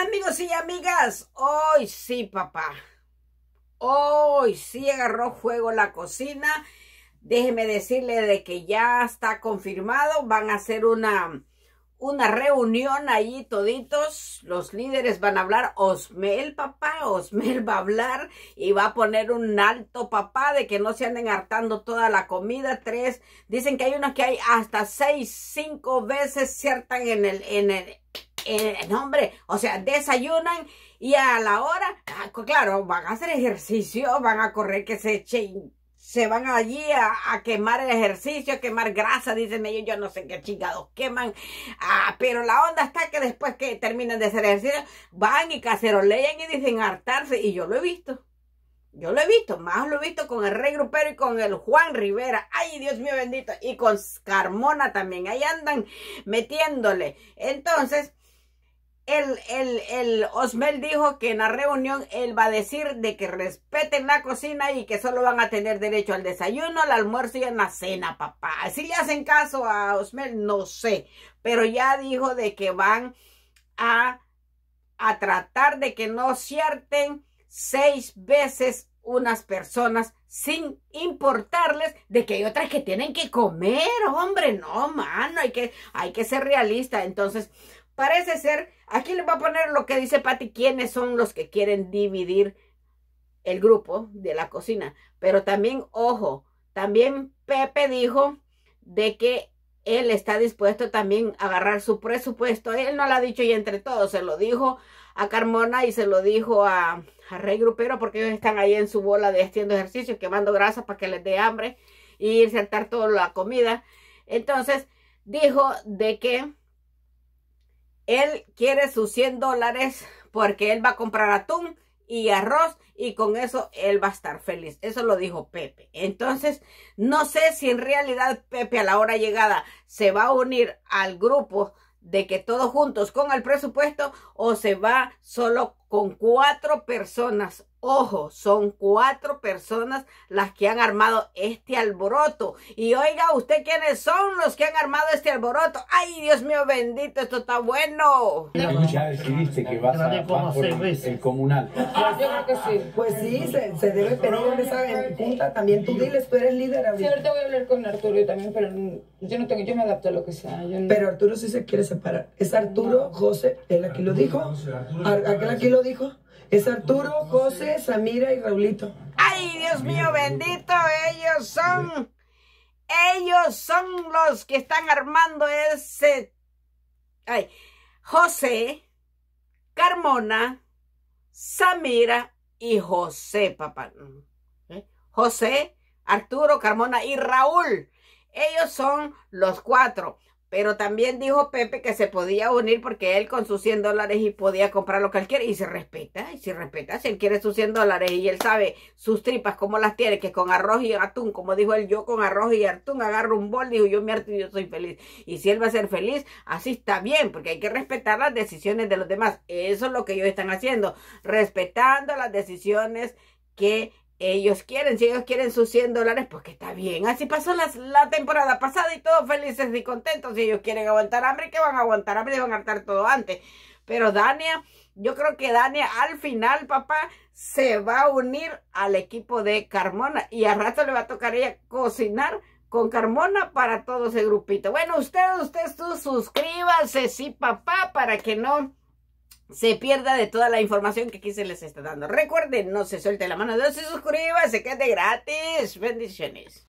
amigos y amigas, hoy sí papá, hoy sí agarró fuego la cocina, déjeme decirle de que ya está confirmado, van a hacer una, una reunión ahí toditos, los líderes van a hablar, Osmel papá, Osmel va a hablar y va a poner un alto papá de que no se anden hartando toda la comida, tres, dicen que hay unos que hay hasta seis, cinco veces se en el, en el, eh, no, hombre, o sea, desayunan y a la hora, ah, claro, van a hacer ejercicio, van a correr que se echen, se van allí a, quemar el ejercicio, a quemar grasa, dicen ellos, yo no sé qué chingados queman, ah, pero la onda está que después que terminan de hacer ejercicio, van y cacerolean y dicen hartarse, y yo lo he visto. Yo lo he visto, más lo he visto con el Rey Grupero y con el Juan Rivera. Ay, Dios mío bendito. Y con Carmona también. Ahí andan metiéndole. Entonces, el, Osmel dijo que en la reunión él va a decir de que respeten la cocina y que solo van a tener derecho al desayuno, al almuerzo y a la cena, papá. Si le hacen caso a Osmel, no sé. Pero ya dijo de que van a, tratar de que no cierten seis veces unas personas sin importarles de que hay otras que tienen que comer, hombre, no, mano, hay que, hay que ser realista. Entonces, Parece ser, aquí les voy a poner lo que dice Patti, quiénes son los que quieren dividir el grupo de la cocina. Pero también, ojo, también Pepe dijo de que él está dispuesto también a agarrar su presupuesto. Él no lo ha dicho y entre todos, se lo dijo a Carmona y se lo dijo a, Rey Grupero porque ellos están ahí en su bola de haciendo ejercicio, quemando grasa para que les dé hambre y irse toda la comida. Entonces, dijo de que él quiere sus 100 dólares porque él va a comprar atún y arroz y con eso él va a estar feliz. Eso lo dijo Pepe. Entonces, no sé si en realidad Pepe a la hora llegada se va a unir al grupo de que todos juntos con el presupuesto o se va solo con cuatro personas Ojo, son cuatro personas las que han armado este alboroto. Y oiga usted quiénes son los que han armado este alboroto. Ay, Dios mío bendito, esto está bueno. Ya decidiste que vas a, vas el comunal. Pues yo creo que sí. Pues sí, se, debe pedir esa junta. También tú diles, tú eres líder ahorita. Sí, ahorita voy a hablar con Arturo también, pero yo no tengo, yo me adapto a lo que sea. Pero Arturo sí se quiere separar. Es Arturo, José, él aquí lo dijo. Aquel aquí lo dijo. Es Arturo, José, Samira y Raulito. ¡Ay, Dios mío bendito! Ellos son... Ellos son los que están armando ese... Ay, José, Carmona, Samira y José, papá. ¿Eh? José, Arturo, Carmona y Raúl. Ellos son los cuatro. Pero también dijo Pepe que se podía unir porque él con sus 100 dólares y podía comprar lo que él quiere. Y se respeta, y se respeta. Si él quiere sus 100 dólares y él sabe sus tripas, cómo las tiene, que con arroz y atún, como dijo él, yo con arroz y atún agarro un bol, dijo yo mi arte y yo soy feliz. Y si él va a ser feliz, así está bien, porque hay que respetar las decisiones de los demás. Eso es lo que ellos están haciendo, respetando las decisiones que ellos quieren, si ellos quieren sus 100 dólares, pues que está bien. Así pasó la, temporada pasada y todos felices y contentos. Si ellos quieren aguantar hambre, que van a aguantar hambre y van a hartar todo antes. Pero Dania, yo creo que Dania al final, papá, se va a unir al equipo de Carmona. Y a rato le va a tocar ella cocinar con Carmona para todo ese grupito. Bueno, ustedes, ustedes, tú suscríbanse, sí, papá, para que no se pierda de toda la información que aquí se les está dando. Recuerden, no se suelte la mano No se suscriba, se quede gratis. Bendiciones.